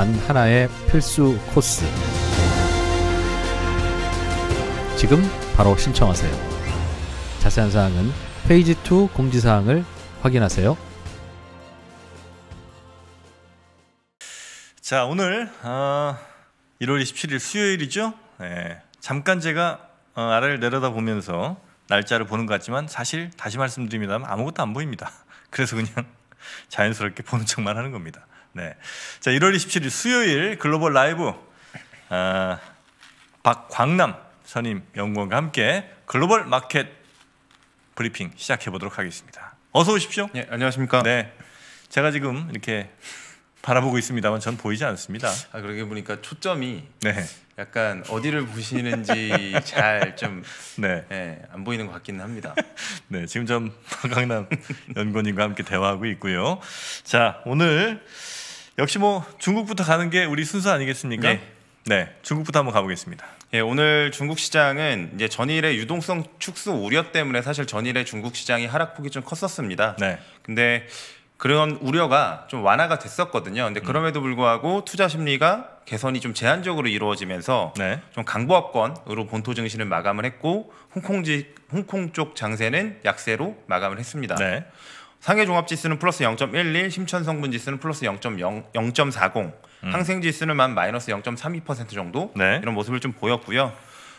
단 하나의 필수 코스. 지금 바로 신청하세요. 자세한 사항은 페이지 2 공지사항을 확인하세요. 자, 오늘 어, 1월 27일 수요일이죠. 네, 잠깐 제가 어, 아래를 내려다보면서 날짜를 보는 것 같지만 사실 다시 말씀드립니다만 아무것도 안 보입니다. 그래서 그냥 자연스럽게 보는 척만 하는 겁니다. 네. 자, 1월 27일 수요일 글로벌 라이브 어, 박광남 선임 연구원과 함께 글로벌 마켓 브리핑 시작해 보도록 하겠습니다. 어서 오십시오. 네, 안녕하십니까. 네. 제가 지금 이렇게 바라보고 있습니다만 전 보이지 않습니다. 아, 그러게 보니까 초점이 네. 약간 어디를 보시는지 잘 좀안 네. 네, 보이는 것 같기는 합니다. 네, 지금 좀 강남 연구님과 원 함께 대화하고 있고요. 자, 오늘 역시 뭐 중국부터 가는 게 우리 순서 아니겠습니까? 네. 네, 중국부터 한번 가보겠습니다. 예, 오늘 중국 시장은 이제 전일의 유동성 축소 우려 때문에 사실 전일의 중국 시장이 하락폭이 좀 컸었습니다. 네. 근데 그런 우려가 좀 완화가 됐었거든요. 근데 음. 그럼에도 불구하고 투자 심리가 개선이 좀 제한적으로 이루어지면서 네. 좀 강보합권으로 본토 증시는 마감을 했고 홍콩지 홍콩 쪽 장세는 약세로 마감을 했습니다. 네. 상해 종합지수는 플러스 0.11, 심천 성분지수는 플러스 0.0, 0.40, 음. 항생지수는만 마이너스 0.32% 정도 네. 이런 모습을 좀 보였고요.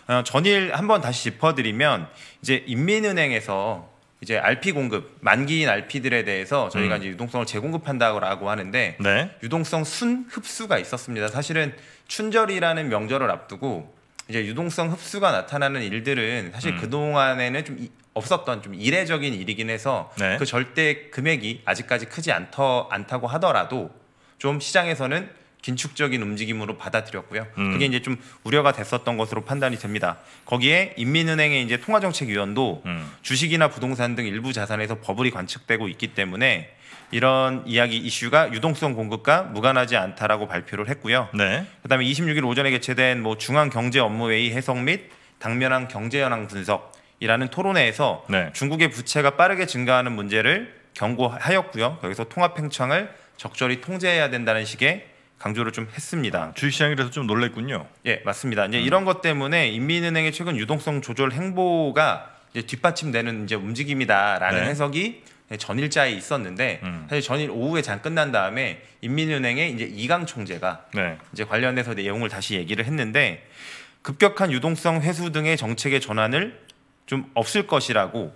어, 전일 한번 다시 짚어드리면 이제 인민은행에서 이제 RP 공급 만기인 RP들에 대해서 저희가 음. 이제 유동성을 재공급한다고 하는데 네. 유동성 순 흡수가 있었습니다. 사실은 춘절이라는 명절을 앞두고 이제 유동성 흡수가 나타나는 일들은 사실 음. 그 동안에는 좀 없었던 좀 이례적인 일이긴 해서 네. 그 절대 금액이 아직까지 크지 않더, 않다고 하더라도 좀 시장에서는 긴축적인 움직임으로 받아들였고요. 음. 그게 이제 좀 우려가 됐었던 것으로 판단이 됩니다. 거기에 인민은행의 이제 통화정책위원도 음. 주식이나 부동산 등 일부 자산에서 버블이 관측되고 있기 때문에 이런 이야기 이슈가 유동성 공급과 무관하지 않다라고 발표를 했고요. 네. 그다음에 26일 오전에 개최된 뭐 중앙 경제 업무 회의 해석 및 당면한 경제 현황 분석이라는 토론회에서 네. 중국의 부채가 빠르게 증가하는 문제를 경고하였고요. 여기서 통합 팽창을 적절히 통제해야 된다는 식의 강조를 좀 했습니다. 주식시장이라서 좀 놀랬군요. 예, 맞습니다. 이제 음. 이런 것 때문에 인민은행의 최근 유동성 조절 행보가 뒷받침되는 이제 움직임이다라는 네. 해석이 네, 전일자에 있었는데 음. 사실 전일 오후에 장 끝난 다음에 인민은행의 이제 이강 총재가 네. 이제 관련해서 내용을 다시 얘기를 했는데 급격한 유동성 회수 등의 정책의 전환을 좀 없을 것이라고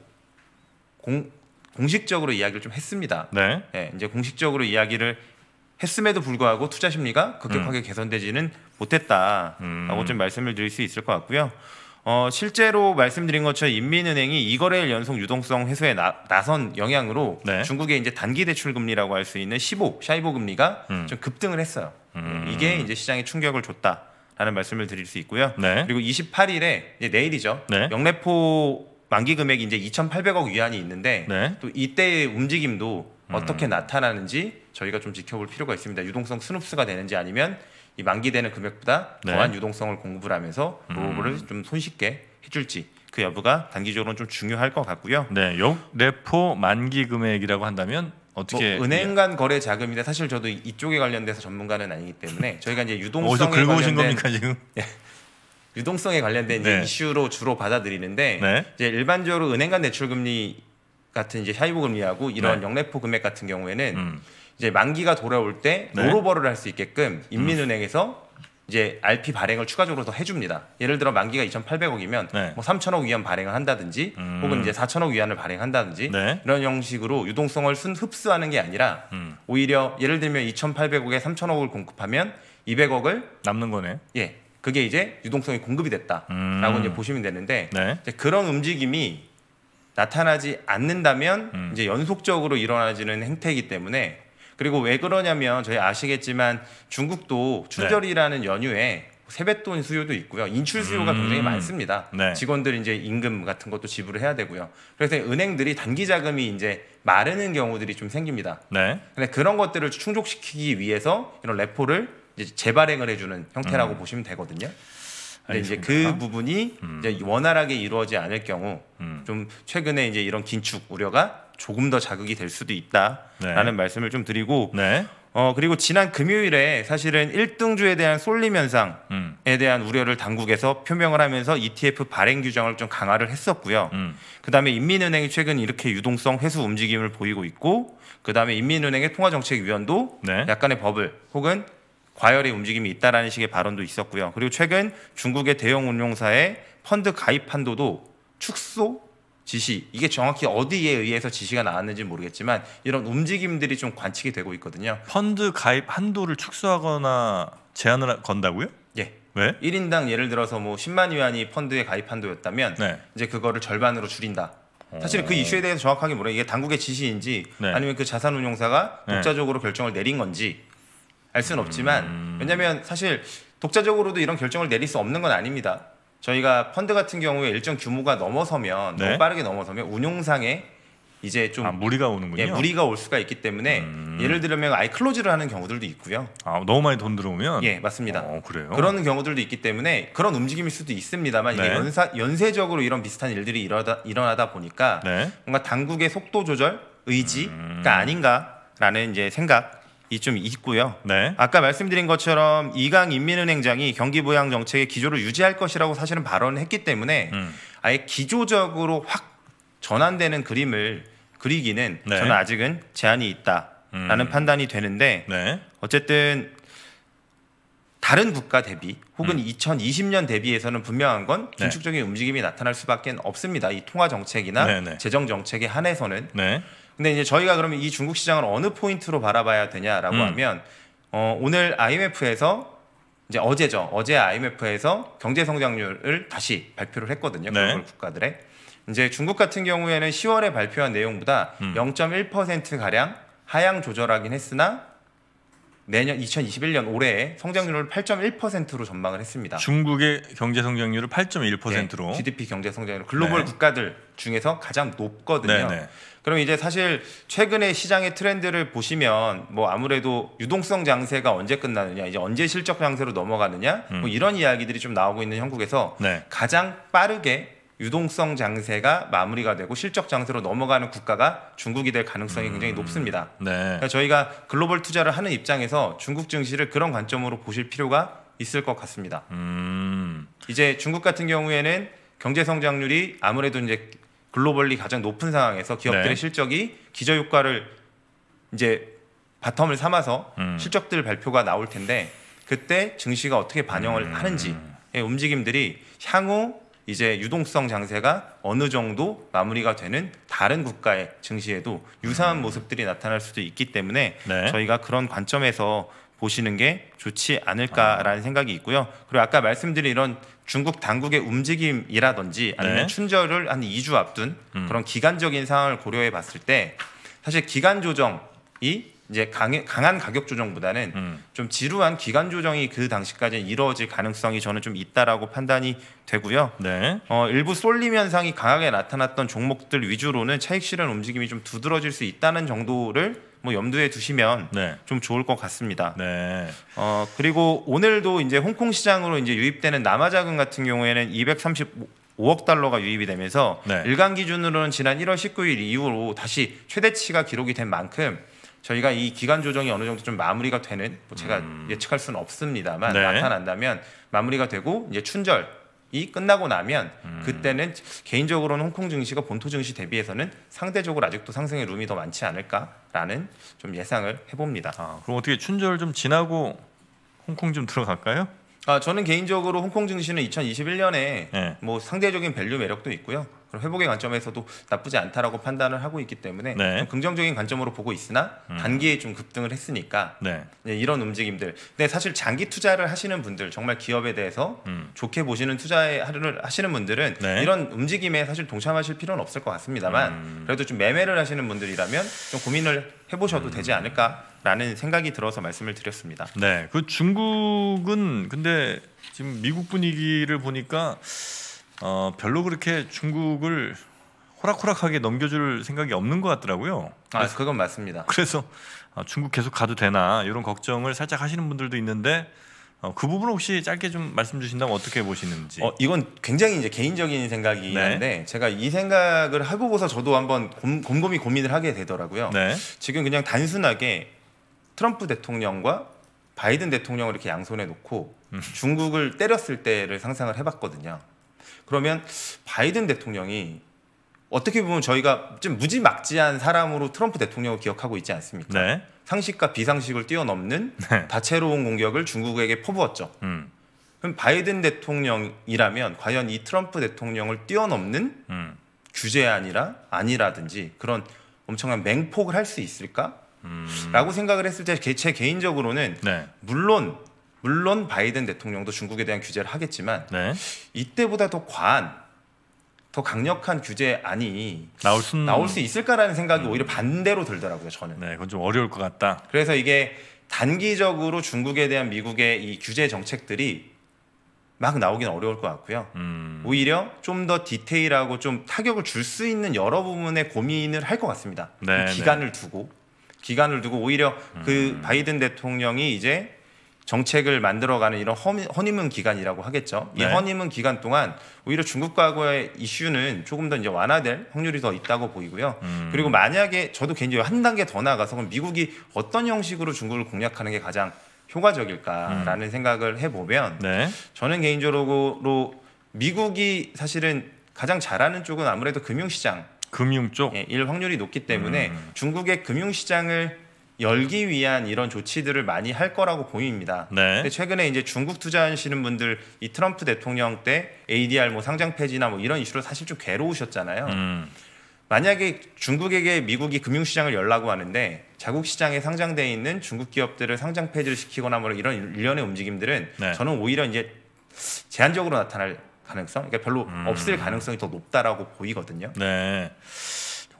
공, 공식적으로 이야기를 좀 했습니다. 네. 네 이제 공식적으로 이야기를 했음에도 불구하고 투자 심리가 급격하게 음. 개선되지는 못했다라고 음. 좀 말씀을 드릴 수 있을 것 같고요. 어, 실제로 말씀드린 것처럼 인민은행이 이거래일 연속 유동성 해소에 나, 선 영향으로 네. 중국의 이제 단기 대출 금리라고 할 수 있는 15 샤이보 금리가 음. 좀 급등을 했어요. 음. 이게 이제 시장에 충격을 줬다라는 말씀을 드릴 수 있고요. 네. 그리고 28일에 내일이죠. 네. 영래포 만기 금액이 이제 2,800억 위안이 있는데 네. 또 이때의 움직임도 음. 어떻게 나타나는지 저희가 좀 지켜볼 필요가 있습니다. 유동성 스눕스가 되는지 아니면 이 만기되는 금액보다 네. 더한 유동성을 공급을 하면서 로브를 그 음. 좀 손쉽게 해줄지 그 여부가 단기적으로는 좀 중요할 것 같고요. 네, 요 레포 만기 금액이라고 한다면 어떻게 뭐 은행 간 거래 자금인데 사실 저도 이쪽에 관련돼서 전문가는 아니기 때문에 저희가 이제 유동성에 관련된 겁니까, 지금? 예. 유동성에 관련된 네. 이슈로 주로 받아들이는데 네. 이제 일반적으로 은행 간 대출 금리 같은 이제 샤이보 금리하고 이런 네. 영래포 금액 같은 경우에는 음. 이제 만기가 돌아올 때 네. 롤오버를 할 수 있게끔 인민은행에서 음. 이제 RP 발행을 추가적으로 더 해줍니다. 예를 들어 만기가 2,800억이면 네. 뭐 3,000억 위안 발행을 한다든지 음. 혹은 이제 4,000억 위안을 발행한다든지 네. 이런 형식으로 유동성을 순 흡수하는 게 아니라 음. 오히려 예를 들면 2,800억에 3,000억을 공급하면 200억을 남는 거네. 예, 그게 이제 유동성이 공급이 됐다라고 음. 이제 보시면 되는데 네. 그런 움직임이 나타나지 않는다면 음. 이제 연속적으로 일어나지는 행태이기 때문에 그리고 왜 그러냐면 저희 아시겠지만 중국도 출절이라는 네. 연휴에 세뱃돈 수요도 있고요. 인출 수요가 음. 굉장히 많습니다. 네. 직원들 이제 임금 같은 것도 지불을 해야 되고요. 그래서 은행들이 단기 자금이 이제 마르는 경우들이 좀 생깁니다. 네. 근데 그런 것들을 충족시키기 위해서 이런 레포를 이제 재발행을 해주는 형태라고 음. 보시면 되거든요. 근데 이제 그 부분이 음. 이제 원활하게 이루어지지 않을 경우 음. 좀 최근에 이제 이런 긴축 우려가 조금 더 자극이 될 수도 있다라는 네. 말씀을 좀 드리고 네. 어 그리고 지난 금요일에 사실은 1등주에 대한 쏠림 현상에 음. 대한 우려를 당국에서 표명을 하면서 ETF 발행 규정을 좀 강화를 했었고요. 음. 그다음에 인민은행이 최근 이렇게 유동성 회수 움직임을 보이고 있고 그다음에 인민은행의 통화정책위원도 네. 약간의 버블 혹은 과열의 움직임이 있다라는 식의 발언도 있었고요. 그리고 최근 중국의 대형 운용사의 펀드 가입 한도도 축소 지시 이게 정확히 어디에 의해서 지시가 나왔는지 모르겠지만 이런 움직임들이 좀 관측이 되고 있거든요. 펀드 가입 한도를 축소하거나 제한을 건다고요? 예. 왜? 1인당 예를 들어서 뭐 10만 위안이 펀드에 가입 한도였다면 네. 이제 그거를 절반으로 줄인다. 사실 그 어. 이슈에 대해서 정확하게 모르 이게 당국의 지시인지 네. 아니면 그 자산운용사가 네. 독자적으로 네. 결정을 내린 건지 알 수는 없지만 음... 왜냐하면 사실 독자적으로도 이런 결정을 내릴 수 없는 건 아닙니다. 저희가 펀드 같은 경우에 일정 규모가 넘어서면 네. 너무 빠르게 넘어서면 운용상에 이제 좀 아, 무리가 오는군요. 예, 무리가 올 수가 있기 때문에 음. 예를 들면 아예 클로즈를 하는 경우들도 있고요. 아 너무 많이 돈 들어오면 예 맞습니다. 어, 그래요. 그런 경우들도 있기 때문에 그런 움직임일 수도 있습니다만 이게 네. 연사, 연쇄적으로 이런 비슷한 일들이 일어다, 일어나다 보니까 네. 뭔가 당국의 속도 조절 의지가 음. 아닌가라는 이제 생각 이좀 있고요. 네. 아까 말씀드린 것처럼 이강 인민은행장이 경기 부양 정책의 기조를 유지할 것이라고 사실은 발언을 했기 때문에 음. 아예 기조적으로 확 전환되는 그림을 그리기는 네. 저는 아직은 제한이 있다라는 음. 판단이 되는데 네. 어쨌든 다른 국가 대비 혹은 음. 2020년 대비에서는 분명한 건 네. 긴축적인 움직임이 나타날 수밖에 없습니다. 이 통화 정책이나 네, 네. 재정 정책에 한해서는 근데 이제 저희가 그러면 이 중국 시장을 어느 포인트로 바라봐야 되냐라고 음. 하면 어, 오늘 IMF에서 이제 어제죠. 어제 IMF에서 경제 성장률을 다시 발표를 했거든요. 네. 글로벌 국가들의 이제 중국 같은 경우에는 10월에 발표한 내용보다 음. 0.1% 가량 하향 조절하긴 했으나 내년 2021년 올해 성장률을 8.1%로 전망을 했습니다. 중국의 경제 성장률을 8.1%로 네, GDP 경제 성장률 글로벌 네. 국가들 중에서 가장 높거든요. 네, 네. 그럼 이제 사실 최근에 시장의 트렌드를 보시면 뭐 아무래도 유동성 장세가 언제 끝나느냐, 이제 언제 실적 장세로 넘어가느냐, 뭐 음. 이런 이야기들이 좀 나오고 있는 형국에서 네. 가장 빠르게 유동성 장세가 마무리가 되고 실적 장세로 넘어가는 국가가 중국이 될 가능성이 굉장히 음, 높습니다. 네. 그러니까 저희가 글로벌 투자를 하는 입장에서 중국 증시를 그런 관점으로 보실 필요가 있을 것 같습니다. 음. 이제 중국 같은 경우에는 경제 성장률이 아무래도 이제 글로벌리 가장 높은 상황에서 기업들의 네. 실적이 기저 효과를 이제 바텀을 삼아서 음. 실적들 발표가 나올 텐데 그때 증시가 어떻게 반영을 음. 하는지 움직임들이 향후 이제 유동성 장세가 어느 정도 마무리가 되는 다른 국가의 증시에도 유사한 모습들이 나타날 수도 있기 때문에 네. 저희가 그런 관점에서 보시는 게 좋지 않을까라는 아. 생각이 있고요. 그리고 아까 말씀드린 이런 중국 당국의 움직임이라든지 아니면 네. 춘절을 한 2주 앞둔 음. 그런 기간적인 상황을 고려해 봤을 때 사실 기간 조정이 이제 강해, 강한 가격 조정보다는 음. 좀 지루한 기간 조정이 그당시까지 이루어질 가능성이 저는 좀 있다라고 판단이 되고요. 네. 어, 일부 쏠림 현상이 강하게 나타났던 종목들 위주로는 차익 실현 움직임이 좀 두드러질 수 있다는 정도를 뭐 염두에 두시면 네. 좀 좋을 것 같습니다. 네. 어, 그리고 오늘도 이제 홍콩 시장으로 이제 유입되는 남아 자금 같은 경우에는 235 5억 달러가 유입이 되면서 네. 일간 기준으로는 지난 1월 19일 이후로 다시 최대치가 기록이 된 만큼 저희가 이 기간 조정이 어느 정도 좀 마무리가 되는 뭐 제가 음. 예측할 수는 없습니다만 네. 나타난다면 마무리가 되고 이제 춘절 이 끝나고 나면 음. 그때는 개인적으로는 홍콩 증시가 본토 증시 대비해서는 상대적으로 아직도 상승의 룸이 더 많지 않을까라는 좀 예상을 해봅니다. 아, 그럼 어떻게 춘절 좀 지나고 홍콩 좀 들어갈까요? 아, 저는 개인적으로 홍콩 증시는 2021년에 네. 뭐 상대적인 밸류 매력도 있고요. 그런 회복의 관점에서도 나쁘지 않다라고 판단을 하고 있기 때문에 네. 긍정적인 관점으로 보고 있으나 음. 단기에 좀 급등을 했으니까 네. 네. 이런 움직임들. 근데 사실 장기 투자를 하시는 분들 정말 기업에 대해서 음. 좋게 보시는 투자를 하시는 분들은 네. 이런 움직임에 사실 동참하실 필요는 없을 것 같습니다만 음. 그래도 좀 매매를 하시는 분들이라면 좀 고민을 해보셔도 되지 음. 않을까라는 생각이 들어서 말씀을 드렸습니다. 네, 그 중국은 근데 지금 미국 분위기를 보니까. 어, 별로 그렇게 중국을 호락호락하게 넘겨줄 생각이 없는 것 같더라고요. 아, 그건 맞습니다. 그래서 어, 중국 계속 가도 되나 이런 걱정을 살짝 하시는 분들도 있는데 어, 그 부분 혹시 짧게 좀 말씀 주신다면 어떻게 보시는지? 어, 이건 굉장히 이제 개인적인 생각이는데 네. 제가 이 생각을 하고서 저도 한번 곰, 곰곰이 고민을 하게 되더라고요. 네. 지금 그냥 단순하게 트럼프 대통령과 바이든 대통령을 이렇게 양손에 놓고 음. 중국을 때렸을 때를 상상을 해봤거든요. 그러면 바이든 대통령이 어떻게 보면 저희가 좀 무지막지한 사람으로 트럼프 대통령을 기억하고 있지 않습니까? 네. 상식과 비상식을 뛰어넘는 네. 다채로운 공격을 중국에게 퍼부었죠. 음. 그럼 바이든 대통령이라면 과연 이 트럼프 대통령을 뛰어넘는 음. 규제안이라 아니라든지 그런 엄청난 맹폭을 할 수 있을까? 음. 라고 생각을 했을 때 제 개인적으로는 네. 물론 물론 바이든 대통령도 중국에 대한 규제를 하겠지만 네. 이때보다 더 과한 더 강력한 규제안이 나올, 순... 나올 수 있을까라는 생각이 음. 오히려 반대로 들더라고요 저는. 네, 그건 좀 어려울 것 같다. 그래서 이게 단기적으로 중국에 대한 미국의 이 규제 정책들이 막 나오긴 어려울 것 같고요. 음. 오히려 좀 더 디테일하고 좀 타격을 줄 수 있는 여러 부분의 고민을 할 것 같습니다. 그 네, 기간을 네. 두고 기간을 두고 오히려 그 음. 그 바이든 대통령이 이제 정책을 만들어가는 이런 허니문 기간이라고 하겠죠. 네. 이 허니문 기간 동안 오히려 중국과의 이슈는 조금 더 이제 완화될 확률이 더 있다고 보이고요. 음. 그리고 만약에 저도 개인적으로 한 단계 더 나아가서 그럼 미국이 어떤 형식으로 중국을 공략하는 게 가장 효과적일까라는 음. 생각을 해보면 네. 저는 개인적으로 미국이 사실은 가장 잘하는 쪽은 아무래도 금융시장 금융 쪽? 예, 일 확률이 높기 때문에 음. 중국의 금융시장을 열기 위한 이런 조치들을 많이 할 거라고 보입니다. 네. 근데 최근에 이제 중국 투자하시는 분들 이 트럼프 대통령 때 ADR 뭐 상장 폐지나 뭐 이런 이슈로 사실 좀 괴로우셨잖아요. 음. 만약에 중국에게 미국이 금융시장을 열라고 하는데 자국 시장에 상장돼 있는 중국 기업들을 상장 폐지를 시키거나 뭐 이런 일련의 움직임들은 네. 저는 오히려 이제 제한적으로 나타날 가능성, 그러니까 별로 음. 없을 가능성이 더 높다라고 보이거든요. 네.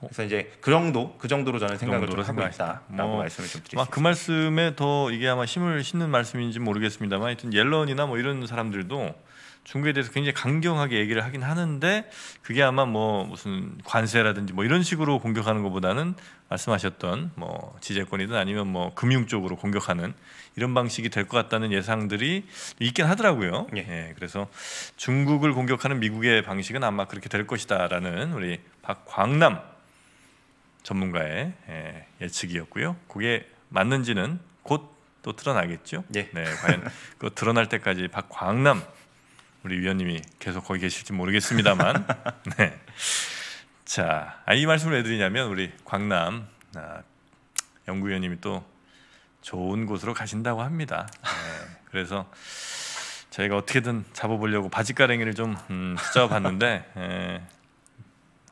어. 그래서 이제 그 정도 그 정도로 저는 그 생각을 좀 하고 있다라고 뭐, 말씀을 좀 드리겠습니다. 그 말씀에 더 이게 아마 힘을 싣는 말씀인지 모르겠습니다만 하여튼 옐런이나 뭐 이런 사람들도 중국에 대해서 굉장히 강경하게 얘기를 하긴 하는데 그게 아마 뭐 무슨 관세라든지 뭐 이런 식으로 공격하는 것보다는 말씀하셨던 뭐 지재권이든 아니면 뭐 금융 쪽으로 공격하는 이런 방식이 될 것 같다는 예상들이 있긴 하더라고요. 예. 예. 그래서 중국을 공격하는 미국의 방식은 아마 그렇게 될 것이다라는 우리 박광남 전문가의 예, 예측이었고요. 그게 맞는지는 곧 또 드러나겠죠. 예. 네, 과연 그 드러날 때까지 박광남 우리 위원님이 계속 거기 계실지 모르겠습니다만. 네. 자, 아, 이 말씀을 왜 드리냐면 우리 광남 아, 연구위원님이 또 좋은 곳으로 가신다고 합니다. 네. 그래서 저희가 어떻게든 잡아보려고 바짓가랭이를좀 음, 찾아봤는데 네. 예,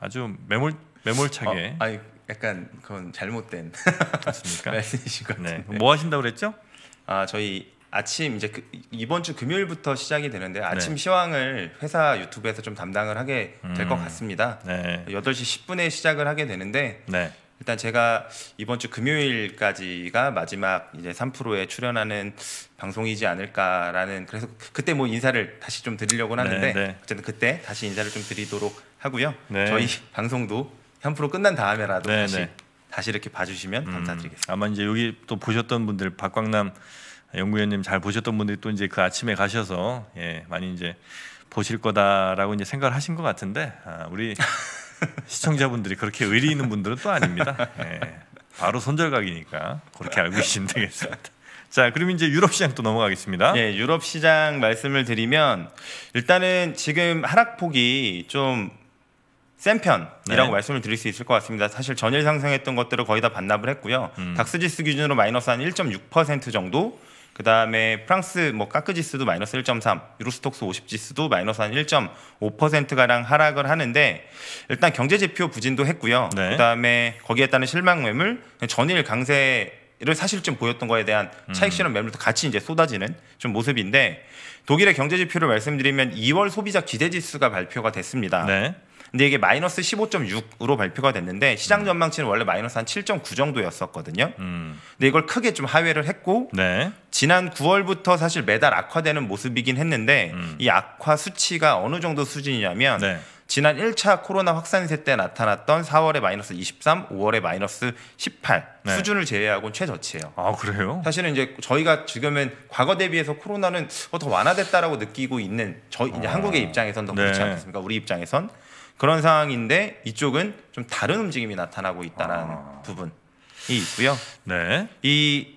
아주 매몰 매몰차게. 어, 아이, 약간 그건 잘못된 말씀이신 것 네. 같은데. 네. 뭐 하신다고 그랬죠? 아 저희 아침 이제 그 이번 주 금요일부터 시작이 되는데 네. 아침 네. 시황을 회사 유튜브에서 좀 담당을 하게 될것 음. 같습니다. 네. 8시 10분에 시작을 하게 되는데 네. 일단 제가 이번 주 금요일까지가 마지막 이제 3프로에 출연하는 방송이지 않을까라는 그래서 그, 그때 뭐 인사를 다시 좀 드리려고 네, 하는데 네, 네. 어쨌든 그때 다시 인사를 좀 드리도록 하고요. 네. 저희 방송도 현프로 끝난 다음에라도 네네. 다시 네. 다시 이렇게 봐주시면 음, 감사드리겠습니다. 아마 이제 여기 또 보셨던 분들 박광남 연구위원님 잘 보셨던 분들이 또 이제 그 아침에 가셔서 예, 많이 이제 보실 거다라고 이제 생각을 하신 것 같은데 아, 우리 시청자분들이 그렇게 의리 있는 분들은 또 아닙니다. 예, 바로 손절각이니까 그렇게 알고 계시면 되겠습니다. 자, 그럼 이제 유럽 시장 또 넘어가겠습니다. 예, 유럽 시장 말씀을 드리면 일단은 지금 하락폭이 좀센 편이라고 네. 말씀을 드릴 수 있을 것 같습니다. 사실 전일 상승했던 것들을 거의 다 반납을 했고요. 음. 닥스지수 기준으로 마이너스 한 1.6% 정도 그 다음에 프랑스 뭐 까크지수도 마이너스 1.3, 유로스톡스 50지수도 마이너스 한 1.5%가량 하락을 하는데 일단 경제지표 부진도 했고요. 네. 그 다음에 거기에 따른 실망 매물, 전일 강세 를 사실 좀 보였던 거에 대한 음. 차익 실현 매물도 같이 이제 쏟아지는 좀 모습인데 독일의 경제 지표를 말씀드리면 2월 소비자 기대 지수가 발표가 됐습니다. 네. 근데 이게 마이너스 15.6으로 발표가 됐는데 시장 음. 전망치는 원래 마이너스 한 7.9 정도였었거든요. 음. 근데 이걸 크게 좀 하회를 했고 네. 지난 9월부터 사실 매달 악화되는 모습이긴 했는데 음. 이 악화 수치가 어느 정도 수준이냐면 네. 지난 1차 코로나 확산세 때 나타났던 4월에 마이너스 23, 5월에 마이너스 18 네. 수준을 제외하고는 최저치예요. 아 그래요? 사실은 이제 저희가 지금은 과거 대비해서 코로나는 어, 더 완화됐다라고 느끼고 있는 저희 아. 한국의 입장에선 더 그렇지 네. 않겠습니까? 우리 입장에선 그런 상황인데 이쪽은 좀 다른 움직임이 나타나고 있다는 아. 부분이 있고요. 네. 이,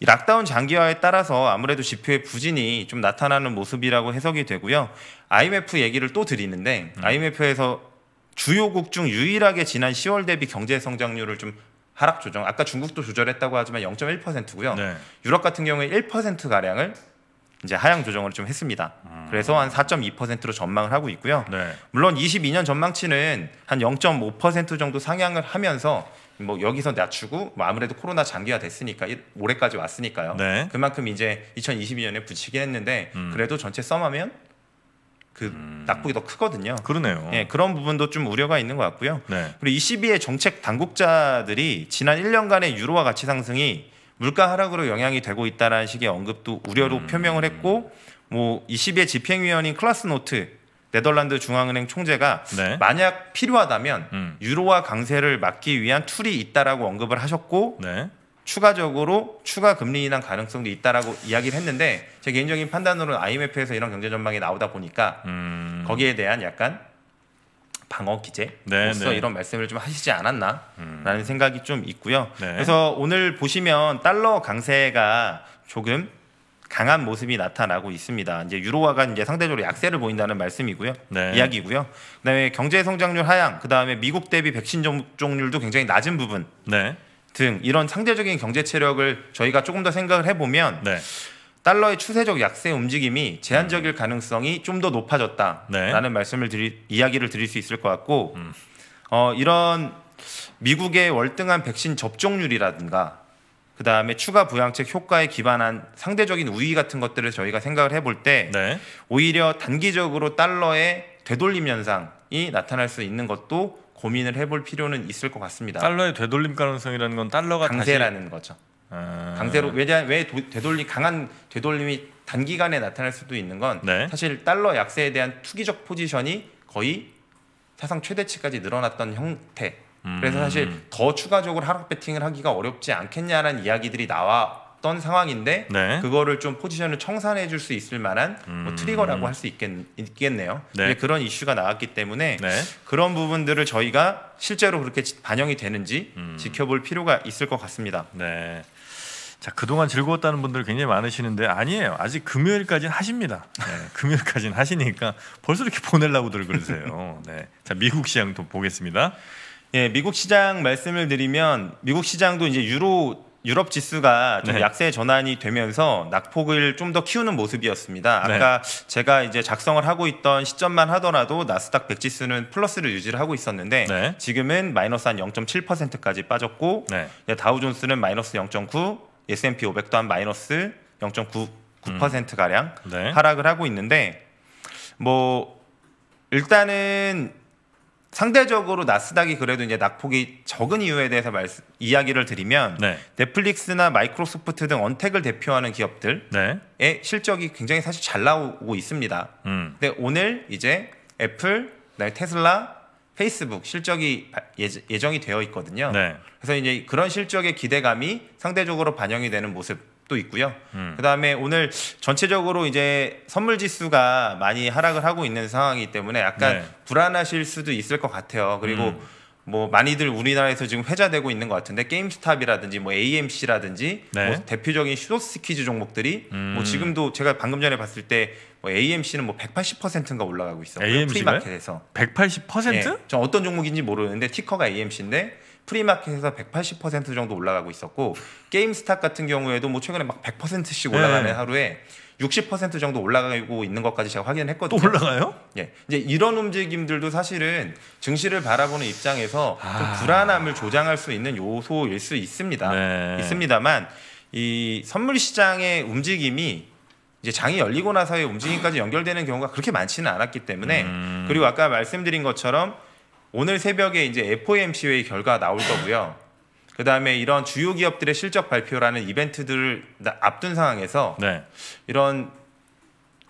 이 락다운 장기화에 따라서 아무래도 지표의 부진이 좀 나타나는 모습이라고 해석이 되고요. IMF 얘기를 또 드리는데 음. IMF에서 주요국 중 유일하게 지난 10월 대비 경제 성장률을 좀 하락 조정. 아까 중국도 조절했다고 하지만 0.1%고요. 네. 유럽 같은 경우에 1% 가량을 이제 하향 조정을 좀 했습니다. 음. 그래서 한 4.2%로 전망을 하고 있고요. 네. 물론 22년 전망치는 한 0.5% 정도 상향을 하면서 뭐 여기서 낮추고 뭐 아무래도 코로나 장기화 됐으니까 올해까지 왔으니까요. 네. 그만큼 이제 2022년에 붙이긴 했는데 음. 그래도 전체 썸하면 그 음. 낙폭이 더 크거든요. 그러네요. 예, 그런 부분도 좀 우려가 있는 것 같고요. 네. 그리고 2 2의 정책 당국자들이 지난 1년간의 유로화 가치 상승이 물가 하락으로 영향이 되고 있다라는 식의 언급도 우려로 음. 표명을 했고 뭐 20의 집행위원인 클라스노트 네덜란드 중앙은행 총재가 네. 만약 필요하다면 음. 유로화 강세를 막기 위한 툴이 있다라고 언급을 하셨고 네. 추가적으로 추가 금리 인한 가능성도 있다라고 이야기를 했는데 제 개인적인 판단으로는 IMF에서 이런 경제 전망이 나오다 보니까 음. 거기에 대한 약간 방어 기제로서 네, 네. 이런 말씀을 좀 하시지 않았나라는 음. 생각이 좀 있고요. 네. 그래서 오늘 보시면 달러 강세가 조금 강한 모습이 나타나고 있습니다. 이제 유로화가 이제 상대적으로 약세를 보인다는 말씀이고요. 네. 이야기고요. 그다음에 경제 성장률 하향, 그다음에 미국 대비 백신 접종률도 굉장히 낮은 부분 네. 등 이런 상대적인 경제 체력을 저희가 조금 더 생각을 해보면 네. 달러의 추세적 약세 움직임이 제한적일 음. 가능성이 좀 더 높아졌다라는 네. 말씀을 드리 이야기를 드릴 수 있을 것 같고 음. 어, 이런 미국의 월등한 백신 접종률이라든가 그 다음에 추가 부양책 효과에 기반한 상대적인 우위 같은 것들을 저희가 생각을 해볼 때 네. 오히려 단기적으로 달러의 되돌림 현상이 나타날 수 있는 것도 고민을 해볼 필요는 있을 것 같습니다. 달러의 되돌림 가능성이라는 건 달러가 강세라는 거죠. 아. 강세로 왜냐 왜되돌리 강한 되돌림이 단기간에 나타날 수도 있는 건 네. 사실 달러 약세에 대한 투기적 포지션이 거의 사상 최대치까지 늘어났던 형태. 음... 그래서 사실 음. 더 추가적으로 하락 배팅을 하기가 어렵지 않겠냐라는 이야기들이 나와 있었던 상황인데 네. 그거를 좀 포지션을 청산해 줄 수 있을 만한 뭐 음. 트리거라고 할 수 있겠, 있겠네요. 네. 그런 이슈가 나왔기 때문에 네. 그런 부분들을 저희가 실제로 그렇게 반영이 되는지 음. 지켜볼 필요가 있을 것 같습니다. 네. 자 그동안 즐거웠다는 분들 굉장히 많으시는데 아니에요 아직 금요일까지는 하십니다 네, 금요일까지는 하시니까 벌써 이렇게 보내려고들 그러세요 네, 자 미국 시장도 보겠습니다 예 미국 시장 말씀을 드리면 미국 시장도 이제 유로 유럽 지수가 좀 네. 약세 전환이 되면서 낙폭을 좀 더 키우는 모습이었습니다. 네. 아까 네. 제가 이제 작성을 하고 있던 시점만 하더라도 나스닥 100 지수는 플러스를 유지를 하고 있었는데 네. 지금은 마이너스 한 0.7%까지 빠졌고 네. 예, 다우존스는 마이너스 0.9, S&P 500도 한 마이너스 0.9% 가량 음. 하락을 하고 있는데 뭐 일단은 상대적으로 나스닥이 그래도 이제 낙폭이 적은 이유에 대해서 말씀, 이야기를 드리면 네. 넷플릭스나 마이크로소프트 등 언택을 대표하는 기업들의 네. 실적이 굉장히 사실 잘 나오고 있습니다. 음. 근데 오늘 이제 애플, 테슬라, 페이스북 실적이 예, 예정이 되어 있거든요. 네. 그래서 이제 그런 실적의 기대감이 상대적으로 반영이 되는 모습 또 있고요. 음. 그다음에 오늘 전체적으로 이제 선물 지수가 많이 하락을 하고 있는 상황이기 때문에 약간 네. 불안하실 수도 있을 것 같아요. 그리고 음. 뭐 많이들 우리나라에서 지금 회자되고 있는 것 같은데 게임스탑이라든지 뭐 AMC라든지 네. 뭐 대표적인 슈도스퀴즈 종목들이 뭐 음. 뭐 지금도 제가 방금 전에 봤을 때뭐 AMC는 뭐 180%인가 뭐 올라가고 있어요. 프리마켓에서 180%? 네. 저 어떤 종목인지 모르는데 티커가 AMC인데 프리마켓에서 180% 정도 올라가고 있었고 게임스탑 같은 경우에도 뭐 최근에 막 100%씩 올라가는 네. 하루에 60% 정도 올라가고 있는 것까지 제가 확인했거든요. 또 올라가요? 예. 이제 이런 움직임들도 사실은 증시를 바라보는 입장에서 아... 좀 불안함을 조장할 수 있는 요소일 수 있습니다. 네. 있습니다만 이 선물 시장의 움직임이 이제 장이 열리고 나서의 움직임까지 연결되는 경우가 그렇게 많지는 않았기 때문에 음... 그리고 아까 말씀드린 것처럼 오늘 새벽에 이제 FOMC 회의 결과 나올 거고요. 그 다음에 이런 주요 기업들의 실적 발표라는 이벤트들을 앞둔 상황에서 네. 이런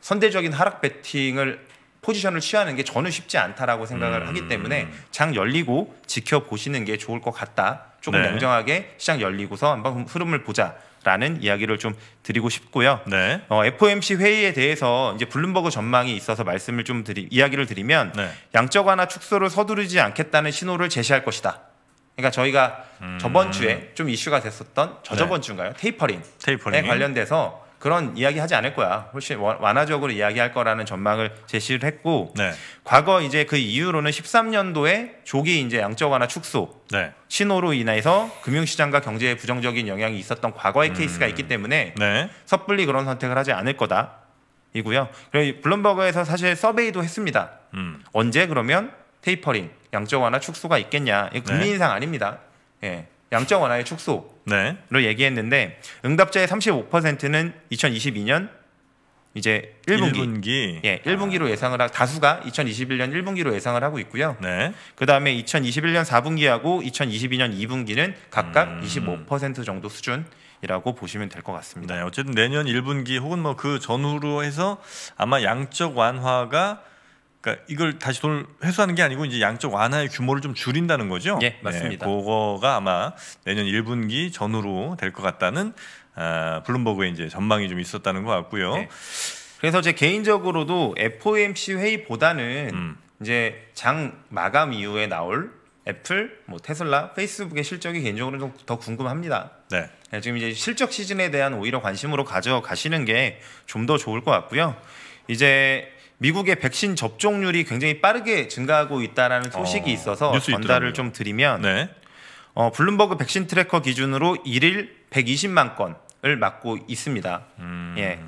선대적인 하락 베팅을 포지션을 취하는 게 저는 쉽지 않다라고 생각을 음. 하기 때문에 장 열리고 지켜보시는 게 좋을 것 같다. 조금 네. 냉정하게 시장 열리고서 한번 흐름을 보자. 라는 이야기를 좀 드리고 싶고요. 네. 어, FOMC 회의에 대해서 이제 블룸버그 전망이 있어서 말씀을 좀 드리 이야기를 드리면 네. 양적 완화 축소를 서두르지 않겠다는 신호를 제시할 것이다. 그러니까 저희가 음... 저번 주에 좀 이슈가 됐었던 저저번 네. 주인가요? 테이퍼링 테이퍼링 관련돼서 그런 이야기 하지 않을 거야. 훨씬 완화적으로 이야기할 거라는 전망을 제시를 했고 네. 과거 이제 그 이후로는 13년도에 조기 이제 양적 완화 축소 네. 신호로 인해서 금융시장과 경제에 부정적인 영향이 있었던 과거의 음. 케이스가 있기 때문에 네. 섣불리 그런 선택을 하지 않을 거다. 이고요. 그리고 블룸버그에서 사실 서베이도 했습니다. 음. 언제 그러면 테이퍼링, 양적 완화 축소가 있겠냐. 금리 인상 네. 아닙니다. 예. 양적 완화의 축소로 네. 얘기했는데 응답자의 35%는 2022년 이제 1분기, 1분기. 예, 1분기로 아. 예상을 하고 다수가 2021년 1분기로 예상을 하고 있고요. 네. 그다음에 2021년 4분기하고 2022년 2분기는 각각 음. 25% 정도 수준 이라고 보시면 될 것 같습니다. 네, 어쨌든 내년 1분기 혹은 뭐 그 전후로 해서 아마 양적 완화가 그러니까 이걸 다시 돈을 회수하는 게 아니고 이제 양적 완화의 규모를 좀 줄인다는 거죠. 예, 맞습니다. 네, 그거가 아마 내년 1분기 전후로 될 것 같다는 아, 블룸버그의 이제 전망이 좀 있었다는 것 같고요. 네. 그래서 제 개인적으로도 FOMC 회의보다는 음. 이제 장 마감 이후에 나올 애플, 뭐 테슬라, 페이스북의 실적이 개인적으로 좀 더 궁금합니다. 네. 네. 지금 이제 실적 시즌에 대한 오히려 관심으로 가져가시는 게 좀 더 좋을 것 같고요. 이제 미국의 백신 접종률이 굉장히 빠르게 증가하고 있다라는 소식이 어, 있어서 전달을 있더라고요. 좀 드리면 네. 어, 블룸버그 백신 트래커 기준으로 1일 120만 건을 맞고 있습니다. 음. 예.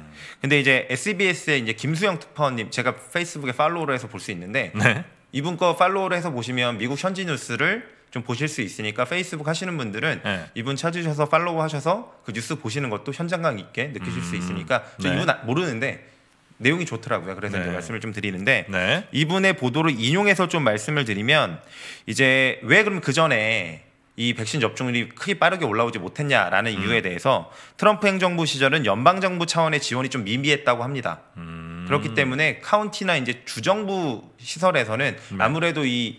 근데 이제 SBS의 이제 김수영 특파원님 제가 페이스북에 팔로우를 해서 볼 수 있는데 네. 이분 거 팔로우를 해서 보시면 미국 현지 뉴스를 좀 보실 수 있으니까 페이스북 하시는 분들은 네. 이분 찾으셔서 팔로우 하셔서 그 뉴스 보시는 것도 현장감 있게 느끼실 음. 수 있으니까 저 네. 이분 아, 모르는데 내용이 좋더라고요. 그래서 네. 말씀을 좀 드리는데 네. 이분의 보도를 인용해서 좀 말씀을 드리면 이제 왜 그럼 그 전에 이 백신 접종률이 크게 빠르게 올라오지 못했냐라는 음. 이유에 대해서 트럼프 행정부 시절은 연방 정부 차원의 지원이 좀 미미했다고 합니다. 음. 그렇기 때문에 카운티나 이제 주정부 시설에서는 음. 아무래도 이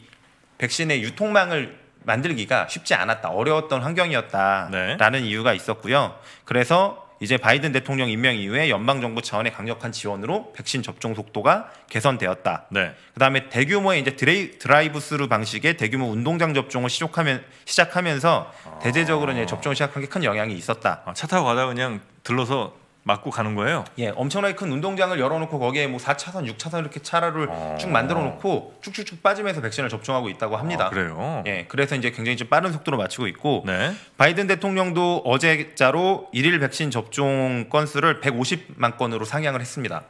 백신의 유통망을 만들기가 쉽지 않았다, 어려웠던 환경이었다라는 네. 이유가 있었고요. 그래서 이제 바이든 대통령 임명 이후에 연방 정부 차원의 강력한 지원으로 백신 접종 속도가 개선되었다. 네. 그다음에 대규모의 이제 드레이, 드라이브스루 방식의 대규모 운동장 접종을 시작하면 시작하면서 아. 대제적으로 아. 이제 접종을 시작한 게 큰 영향이 있었다. 아, 차 타고 가다 그냥 들러서 맞고 가는 거예요? 예, 엄청나게 큰 운동장을 열어놓고 거기에 뭐 4차선, 6차선 이렇게 차로를 아... 어. 쭉 만들어놓고 쭉쭉쭉 빠지면서 백신을 접종하고 있다고 합니다. 아, 그래요? 예, 그래서 이제 굉장히 좀 빠른 속도로 마치고 있고 네. 바이든 대통령도 어제자로 일일 백신 접종 건수를 150만 건으로 상향을 했습니다.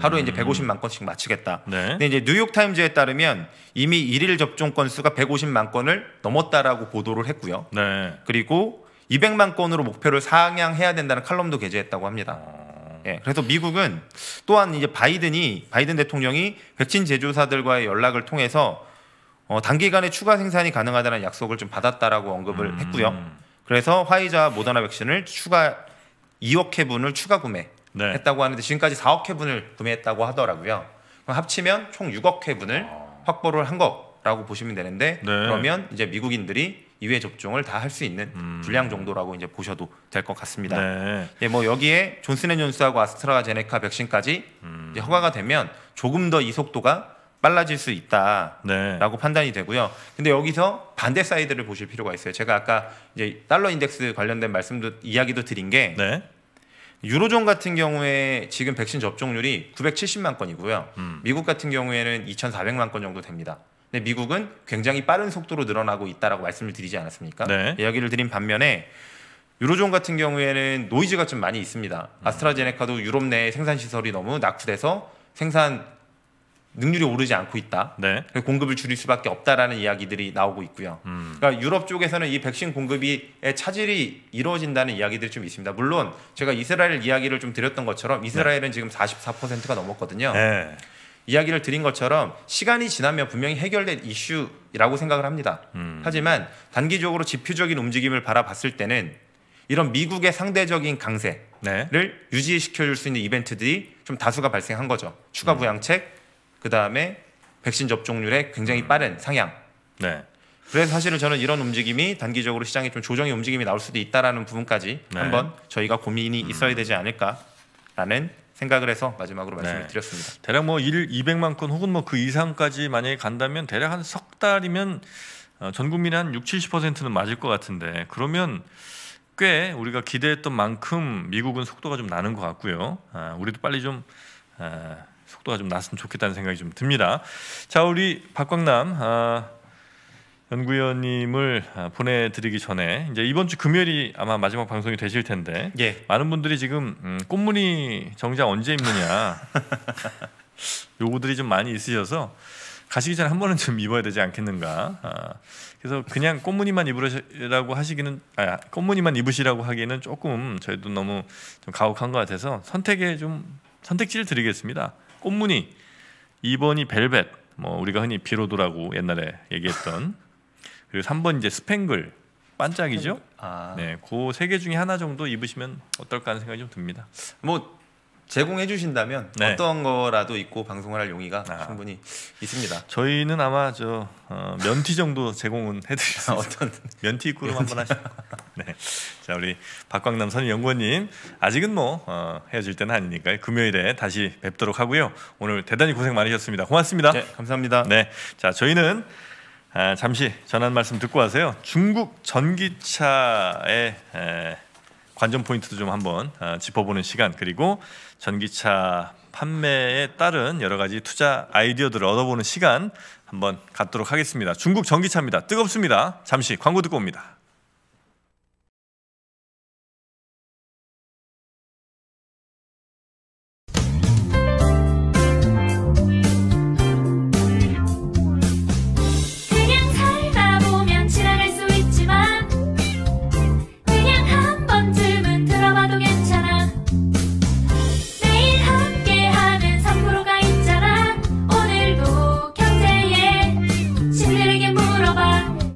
하루에 이제 150만 음. 건씩 마치겠다. 네. 근데 이제 뉴욕 타임즈에 따르면 이미 일일 접종 건수가 150만 건을 넘었다라고 보도를 했고요. 네. 그리고 200만 건으로 목표를 상향해야 된다는 칼럼도 게재했다고 합니다. 예, 그래서 미국은 또한 이제 바이든이 바이든 대통령이 백신 제조사들과의 연락을 통해서 어, 단기간에 추가 생산이 가능하다는 약속을 좀 받았다라고 언급을 음. 했고요. 그래서 화이자 모더나 백신을 추가 2억 회분을 추가 구매했다고 네. 하는데 지금까지 4억 회분을 구매했다고 하더라고요. 그럼 합치면 총 6억 회분을 아. 확보를 한 거라고 보시면 되는데 네. 그러면 이제 미국인들이 2회 접종을 다 할 수 있는 음. 분량 정도라고 이제 보셔도 될 것 같습니다. 네. 예, 뭐 여기에 존슨앤존스하고 아스트라제네카 백신까지 음. 허가가 되면 조금 더 이 속도가 빨라질 수 있다라고 네. 판단이 되고요. 근데 여기서 반대 사이드를 보실 필요가 있어요. 제가 아까 이제 달러 인덱스 관련된 말씀도 이야기도 드린 게 네. 유로존 같은 경우에 지금 백신 접종률이 970만 건이고요. 음. 미국 같은 경우에는 2,400만 건 정도 됩니다. 근데 네, 미국은 굉장히 빠른 속도로 늘어나고 있다라고 말씀을 드리지 않았습니까? 네. 예, 이야기를 드린 반면에 유로존 같은 경우에는 노이즈가 좀 많이 있습니다. 아스트라제네카도 유럽 내 생산 시설이 너무 낙후돼서 생산 능률이 오르지 않고 있다. 네. 공급을 줄일 수밖에 없다라는 이야기들이 나오고 있고요. 음. 그러니까 유럽 쪽에서는 이 백신 공급이 차질이 이루어진다는 이야기들이 좀 있습니다. 물론 제가 이스라엘 이야기를 좀 드렸던 것처럼 이스라엘은 네. 지금 44%가 넘었거든요. 네. 이야기를 드린 것처럼 시간이 지나면 분명히 해결된 이슈라고 생각을 합니다. 음. 하지만 단기적으로 지표적인 움직임을 바라봤을 때는 이런 미국의 상대적인 강세를 네. 유지시켜줄 수 있는 이벤트들이 좀 다수가 발생한 거죠. 추가 음. 부양책, 그 다음에 백신 접종률의 굉장히 음. 빠른 상향. 네. 그래서 사실은 저는 이런 움직임이 단기적으로 시장에 좀 조정의 움직임이 나올 수도 있다라는 부분까지 네. 한번 저희가 고민이 음. 있어야 되지 않을까라는 생각을 해서 마지막으로 네. 말씀을 네. 드렸습니다. 대략 뭐 1, 200만 건 혹은 뭐 그 이상까지 만약에 간다면 대략 한 석 달이면 어, 전 국민의 한 6, 70%는 맞을 것 같은데 그러면 꽤 우리가 기대했던 만큼 미국은 속도가 좀 나는 것 같고요. 아, 우리도 빨리 좀 아, 속도가 좀 났으면 좋겠다는 생각이 좀 듭니다. 자, 우리 박광남 아, 연구위원님을 아, 보내드리기 전에 이제 이번 주 금요일이 아마 마지막 방송이 되실 텐데 예. 많은 분들이 지금 음, 꽃무늬 정장 언제 입느냐 요구들이 좀 많이 있으셔서 가시기 전에 한 번은 좀 입어야 되지 않겠는가. 아, 그래서 그냥 꽃무늬만 입으라고 하시기는 아, 꽃무늬만 입으시라고 하기에는 조금 저희도 너무 좀 가혹한 것 같아서 선택에 좀 선택지를 드리겠습니다. 꽃무늬 2번이 벨벳. 뭐 우리가 흔히 비로도라고 옛날에 얘기했던 그리고 3번 이제 스팽글 반짝이죠. 아. 네, 그 세 개 중에 하나 정도 입으시면 어떨까 하는 생각이 좀 듭니다. 뭐 제공해 주신다면 네. 어떤 거라도 입고 방송을 할 용의가 아. 충분히 있습니다. 저희는 아마 저 어, 면티 정도 제공은 해드리 어떤 면티 입고로 한번 하시고. 네, 자 우리 박광남 선임연구원님 아직은 뭐 어, 헤어질 때는 아니니까 금요일에 다시 뵙도록 하고요. 오늘 대단히 고생 많으셨습니다. 고맙습니다. 네, 감사합니다. 네, 자 저희는 아, 잠시 전한 말씀 듣고 하세요. 중국 전기차의 에, 관전 포인트도 좀 한번 어, 짚어보는 시간 그리고 전기차 판매에 따른 여러 가지 투자 아이디어들을 얻어보는 시간 한번 갖도록 하겠습니다. 중국 전기차입니다. 뜨겁습니다. 잠시 광고 듣고 옵니다.